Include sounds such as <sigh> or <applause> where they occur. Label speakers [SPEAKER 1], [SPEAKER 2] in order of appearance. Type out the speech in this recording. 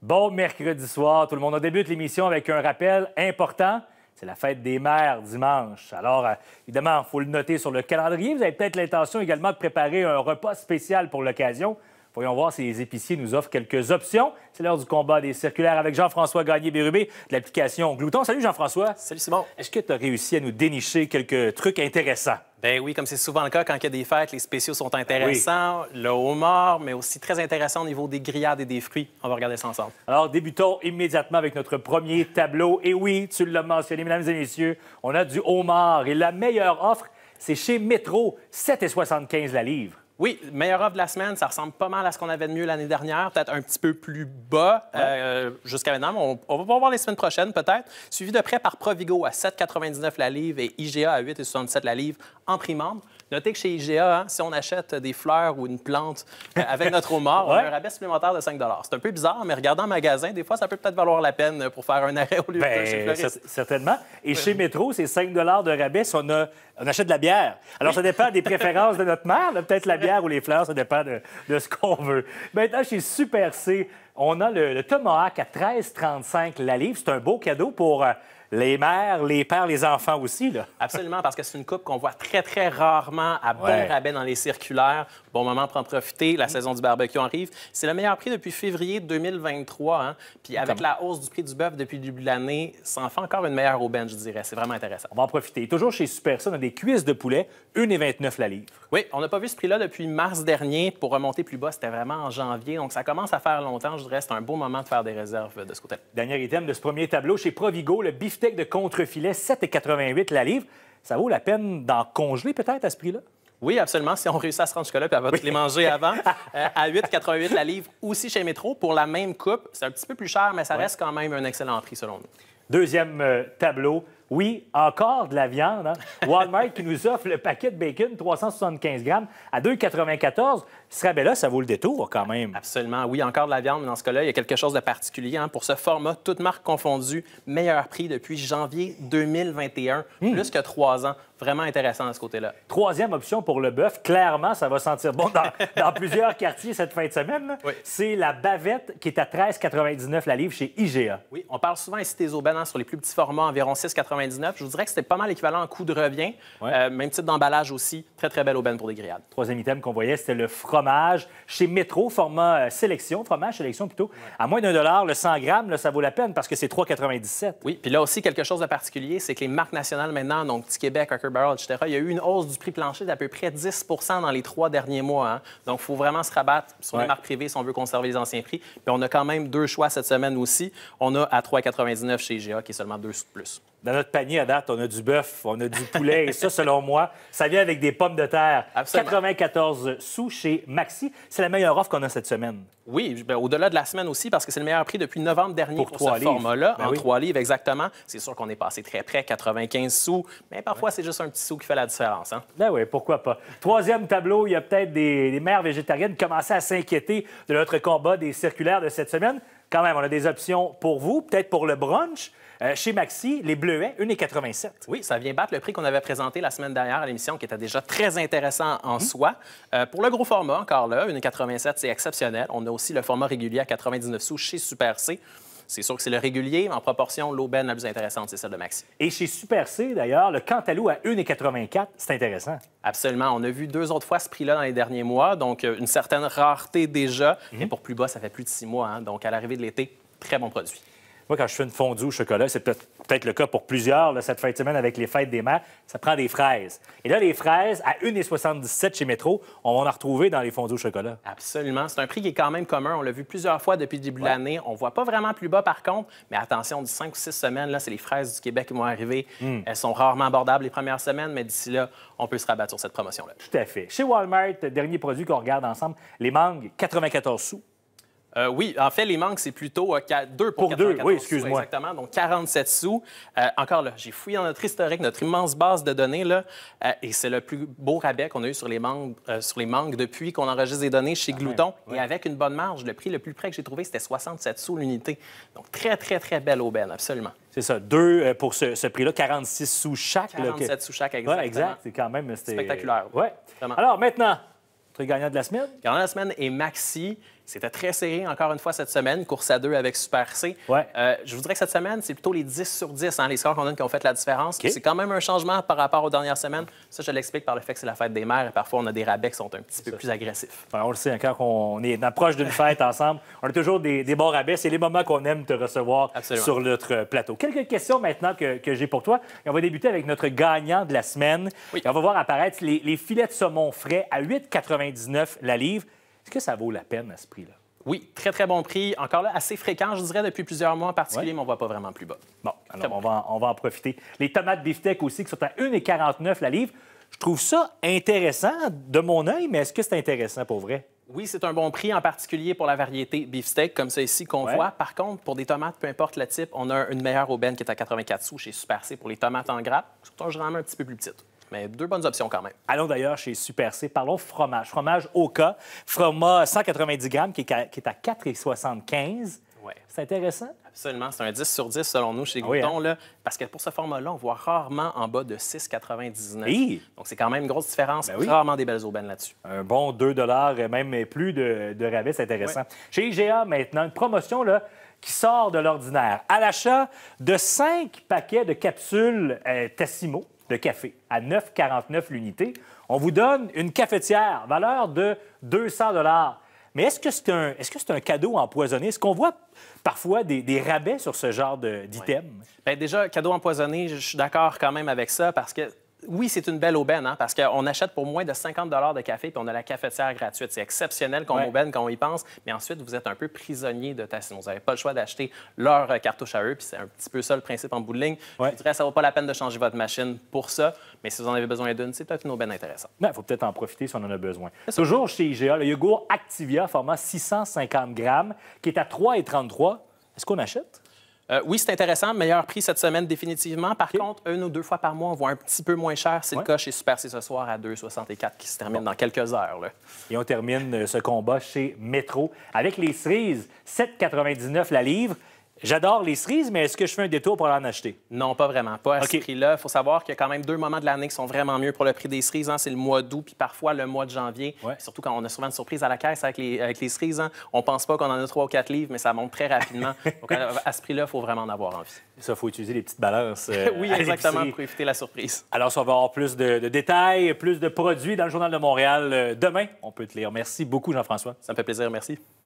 [SPEAKER 1] Bon mercredi soir, tout le monde. On débute l'émission avec un rappel important. C'est la fête des mères dimanche. Alors, euh, évidemment, il faut le noter sur le calendrier. Vous avez peut-être l'intention également de préparer un repas spécial pour l'occasion. Voyons voir si les épiciers nous offrent quelques options. C'est l'heure du combat des circulaires avec Jean-François Gagné-Bérubé de l'application Glouton. Salut Jean-François. Salut Simon.
[SPEAKER 2] Est-ce que tu as réussi à nous dénicher quelques
[SPEAKER 1] trucs intéressants?
[SPEAKER 2] Ben oui, comme c'est souvent le cas quand il y a des fêtes, les spéciaux sont intéressants, ah le homard, mais aussi très intéressant au niveau des grillades et des fruits. On va regarder ça ensemble.
[SPEAKER 1] Alors, débutons immédiatement avec notre premier tableau. Et oui, tu l'as mentionné, mesdames et messieurs,
[SPEAKER 2] on a du homard. Et la meilleure offre, c'est chez Métro, 7,75 la livre. Oui, meilleure offre de la semaine, ça ressemble pas mal à ce qu'on avait de mieux l'année dernière, peut-être un petit peu plus bas euh, jusqu'à maintenant, mais on, va voir les semaines prochaines peut-être. Suivi de près par Provigo à 7,99 la livre et IGA à 8,67 la livre en primande. Notez que chez IGA, hein, si on achète des fleurs ou une plante euh, avec notre homard, on a un rabais supplémentaire de 5 C'est un peu bizarre, mais regardant en magasin, des fois, ça peut peut-être valoir la peine pour faire un arrêt au lieu de ben, chez Certainement. Et chez
[SPEAKER 1] Métro, c'est 5 de rabais si on, achète de la bière. Alors, ça dépend des préférences de notre mère. Peut-être la bière ou les fleurs, ça dépend de, de ce qu'on veut. Maintenant, chez Super C, on a le, Tomahawk à 13,35 la livre. C'est un beau cadeau pour... Euh, les mères, les pères, les
[SPEAKER 2] enfants aussi. Là. Absolument, parce que c'est une coupe qu'on voit très, très rarement à bon rabais dans les circulaires. Bon moment pour en profiter. La saison du barbecue arrive. C'est le meilleur prix depuis février 2023. Hein. Puis avec la hausse du prix du bœuf depuis le début de l'année, ça en fait encore une meilleure aubaine, je dirais. C'est vraiment intéressant. On va en profiter. Toujours chez Super, on a des cuisses de poulet, 1,29 la livre. Oui, on n'a pas vu ce prix-là depuis mars dernier. Pour remonter plus bas, c'était vraiment en janvier. Donc ça commence à faire longtemps. Je dirais que c'est un beau moment de faire des réserves de ce côté-là. Dernier item de ce premier tableau, chez Provigo, le bif de contrefilet, 7,88
[SPEAKER 1] la livre. Ça vaut la peine d'en congeler peut-être à ce prix-là?
[SPEAKER 2] Oui, absolument. Si on réussit à se rendre jusqu'à là puis à va oui. les manger avant, <laughs> euh, à 8,88 la livre, aussi chez Métro, pour la même coupe. C'est un petit peu plus cher, mais ça reste quand même un excellent prix, selon nous.
[SPEAKER 1] Deuxième euh, tableau, oui, encore de la viande. Hein. <laughs> Walmart qui nous offre le paquet de bacon, 375 grammes, à
[SPEAKER 2] 2,94. Ce serait là ça vaut le détour quand même. Absolument. Oui, encore de la viande, mais dans ce cas-là, il y a quelque chose de particulier. Hein. Pour ce format, toute marque confondues, meilleur prix depuis janvier 2021, hmm. plus que trois ans. Vraiment intéressant à ce côté-là.
[SPEAKER 1] Troisième option pour le bœuf, clairement, ça va sentir bon dans, <laughs> plusieurs quartiers cette fin de semaine. C'est la bavette qui est à 13,99 la livre chez IGA.
[SPEAKER 2] Oui, on parle souvent ici des aubaines hein, sur les plus petits formats, environ 6,99 je vous dirais que c'était pas mal l'équivalent en coût de revient. Euh, même type d'emballage aussi. Très, très belle aubaine pour des grillades.
[SPEAKER 1] Troisième item qu'on voyait, c'était le fromage. Chez Metro format
[SPEAKER 2] euh, sélection, fromage sélection plutôt, à moins d'un dollar, le 100 grammes, ça vaut la peine parce que c'est 3,97. Oui, puis là aussi, quelque chose de particulier, c'est que les marques nationales maintenant, donc Petit Québec, Cracker Barrel, etc., il y a eu une hausse du prix plancher d'à peu près 10 dans les trois derniers mois. Hein. Donc, il faut vraiment se rabattre sur les marques privées si on veut conserver les anciens prix. Puis on a quand même deux choix cette semaine aussi. On a à 3,99 chez GA, qui est seulement deux sous plus. Dans notre panier à date, on
[SPEAKER 1] a du bœuf, on a du poulet, et ça, selon moi, ça vient avec des pommes de terre.
[SPEAKER 2] Absolument. 94
[SPEAKER 1] sous chez Maxi. C'est la meilleure offre qu'on a cette semaine.
[SPEAKER 2] Oui, ben, au-delà de la semaine aussi, parce que c'est le meilleur prix depuis novembre dernier pour, ce là ben en trois livres exactement. C'est sûr qu'on est passé très près, 95 sous, mais parfois, c'est juste un petit sou qui fait la différence. Hein.
[SPEAKER 1] Ben oui, pourquoi pas. Troisième tableau, il y a peut-être des, mères végétariennes qui commençaient à s'inquiéter de notre combat des circulaires de cette semaine quand même,
[SPEAKER 2] on a des options pour vous, peut-être pour le brunch. Euh, chez Maxi, les bleuets, 1,87. Oui, ça vient battre le prix qu'on avait présenté la semaine dernière à l'émission, qui était déjà très intéressant en mhm. soi. Euh, pour le gros format, encore là, 1,87, c'est exceptionnel. On a aussi le format régulier à 99 sous chez Super C. C'est sûr que c'est le régulier, mais en proportion, l'aubaine la plus intéressante, c'est celle de Maxi.
[SPEAKER 1] Et chez Super C, d'ailleurs, le Cantalou à 1,84, c'est intéressant.
[SPEAKER 2] Absolument. On a vu deux autres fois ce prix-là dans les derniers mois, donc euh, une certaine rareté déjà. Mais mhm. pour plus bas, ça fait plus de six mois. Hein. donc, à l'arrivée de l'été, très bon produit. Moi, quand je fais une fondue au chocolat, c'est
[SPEAKER 1] peut-être
[SPEAKER 2] le cas pour plusieurs, cette fin de semaine
[SPEAKER 1] avec les fêtes des mères, ça prend des fraises. Et là, les fraises, à 1,77 chez Métro, on va en retrouver dans les fondues au chocolat.
[SPEAKER 2] Absolument. C'est un prix qui est quand même commun. On l'a vu plusieurs fois depuis le début de l'année. On ne voit pas vraiment plus bas, par contre. Mais attention, d'ici 5 ou 6 semaines, là, c'est les fraises du Québec qui vont arriver. Hmm. Elles sont rarement abordables les premières semaines, mais d'ici là, on peut se rabattre sur cette promotion-là.
[SPEAKER 1] Tout à fait. Chez Walmart, dernier produit qu'on regarde ensemble, les mangues, 94 sous.
[SPEAKER 2] Euh, oui, en fait, les manques, c'est plutôt euh, 2 pour, pour 2, oui, excuse-moi. Exactement, donc 47 sous. Euh, encore là, j'ai fouillé dans notre historique, notre immense base de données, là, euh, et c'est le plus beau rabais qu'on a eu sur les manques, depuis qu'on enregistre des données chez Glouton. Et avec une bonne marge, le prix le plus près que j'ai trouvé, c'était 67 sous l'unité. Donc, très, très, très belle aubaine, absolument. C'est ça, deux pour ce, prix-là, 46
[SPEAKER 1] sous chaque. 47 sous chaque, exactement. c'est quand
[SPEAKER 2] même... Spectaculaire. Oui, Alors, maintenant, notre gagnant de la semaine. Gagnant de la semaine est Maxi c'était très serré encore une fois cette semaine, course à deux avec Super C. Euh, je voudrais que cette semaine, c'est plutôt les 10 sur 10, hein, les scores qu'on donne qui ont fait la différence. C'est quand même un changement par rapport aux dernières semaines. Ça, je l'explique par le fait que c'est la fête des mères et parfois on a des rabais qui sont un petit peu plus agressifs.
[SPEAKER 1] on le sait, hein, quand on est proche d'une fête ensemble, on a toujours des, bons rabais. C'est les moments qu'on aime te recevoir sur notre plateau. Quelques questions maintenant que, j'ai pour toi. on va débuter avec notre gagnant de la semaine. on va voir apparaître les, les filets de saumon frais à 8,99
[SPEAKER 2] la livre. Est-ce que ça vaut la peine à ce prix-là? Oui, très, très bon prix. Encore là, assez fréquent, je dirais, depuis plusieurs mois en particulier, mais on ne voit pas vraiment plus bas. Bon, on, va, on va en profiter. Les tomates beefsteak
[SPEAKER 1] aussi, qui sont à 1,49 la livre. Je trouve ça intéressant de mon œil, mais est-ce que c'est intéressant pour vrai?
[SPEAKER 2] Oui, c'est un bon prix, en particulier pour la variété beefsteak, comme ça ici qu'on voit. Par contre, pour des tomates, peu importe le type, on a une meilleure aubaine qui est à 84 sous chez Super C pour les tomates en grappe, surtout sont généralement un petit peu plus petites. Mais deux bonnes options quand même.
[SPEAKER 1] Allons d'ailleurs chez Super C. Parlons fromage. Fromage Oka, fromage 190 grammes qui est à 4,75 Ouais. C'est intéressant.
[SPEAKER 2] Absolument. C'est un 10 sur 10 selon nous chez ah hein? Gouton. parce que pour ce format-là, on voit rarement en bas de 6,99. Donc, c'est quand même une grosse différence. Ben rarement des belles aubaines là-dessus. Un
[SPEAKER 1] bon 2 et même plus de, ravis, c'est intéressant. Chez IGA, maintenant, une promotion là, qui sort de l'ordinaire. À l'achat de 5 paquets de capsules euh, Tassimo, de café à 9,49 l'unité. On vous donne une cafetière, valeur de 200 mais est-ce que c'est un, est -ce c'est un cadeau empoisonné? Est-ce qu'on voit
[SPEAKER 2] parfois des, rabais sur ce genre d'item? Ben, déjà, cadeau empoisonné, je suis d'accord quand même avec ça parce que oui, c'est une belle aubaine, hein, parce qu'on achète pour moins de 50 de café, puis on a la cafetière gratuite. C'est exceptionnel comme aubaine quand on y pense, mais ensuite, vous êtes un peu prisonnier de tassin. Vous n'avez pas le choix d'acheter leur euh, cartouche à eux, puis c'est un petit peu ça le principe en bout de ligne. Je dirais, ça ne vaut pas la peine de changer votre machine pour ça, mais si vous en avez besoin d'une, c'est peut-être une aubaine intéressante.
[SPEAKER 1] Il ben, faut peut-être en profiter si on en a besoin.
[SPEAKER 2] Toujours chez IGA, le yogourt Activia, format 650 grammes, qui est à 3,33. Est-ce qu'on achète? Euh, oui, c'est intéressant. Meilleur prix cette semaine, définitivement. Par contre, une ou deux fois par mois, on voit un petit peu moins cher. C'est le cas chez Super C ce soir à 2,64 qui se termine dans quelques heures. Et on termine euh, ce combat chez Metro avec les cerises, 7,99 la livre. J'adore les cerises, mais est-ce que je fais un détour pour en acheter? Non, pas vraiment. Pas à ce prix-là. Il faut savoir qu'il y a quand même deux moments de l'année qui sont vraiment mieux pour le prix des cerises. Hein. C'est le mois d'août, puis parfois le mois de janvier. Surtout quand on a souvent une surprise à la caisse avec les, cerises. On hein. On pense pas qu'on en a trois ou quatre livres, mais ça monte très rapidement. <laughs> Donc, à ce prix-là, il faut vraiment en avoir envie.
[SPEAKER 1] Ça, faut utiliser les petites balances. Euh, <laughs> oui, exactement, pour
[SPEAKER 2] éviter la surprise.
[SPEAKER 1] Alors, on va avoir plus de, détails, plus de produits dans le Journal de Montréal euh, demain. On peut te lire. Merci beaucoup, Jean-François. Ça me fait plaisir. Merci.